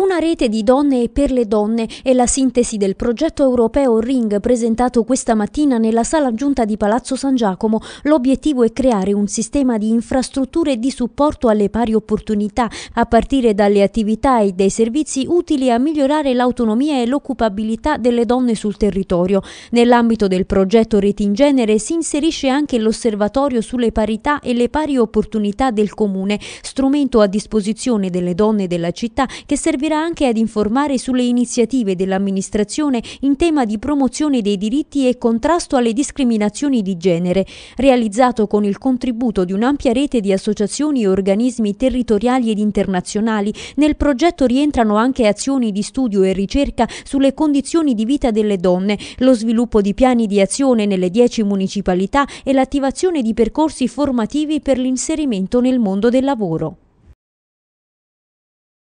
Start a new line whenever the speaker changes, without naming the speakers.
Una rete di donne e per le donne è la sintesi del progetto europeo Ring presentato questa mattina nella sala giunta di Palazzo San Giacomo. L'obiettivo è creare un sistema di infrastrutture di supporto alle pari opportunità, a partire dalle attività e dai servizi utili a migliorare l'autonomia e l'occupabilità delle donne sul territorio. Nell'ambito del progetto Reti in Genere si inserisce anche l'osservatorio sulle parità e le pari opportunità del Comune, strumento a disposizione delle donne della città che servirà provvederà anche ad informare sulle iniziative dell'amministrazione in tema di promozione dei diritti e contrasto alle discriminazioni di genere, realizzato con il contributo di un'ampia rete di associazioni e organismi territoriali ed internazionali. Nel progetto rientrano anche azioni di studio e ricerca sulle condizioni di vita delle donne, lo sviluppo di piani di azione nelle dieci municipalità e l'attivazione di percorsi formativi per l'inserimento nel mondo del lavoro.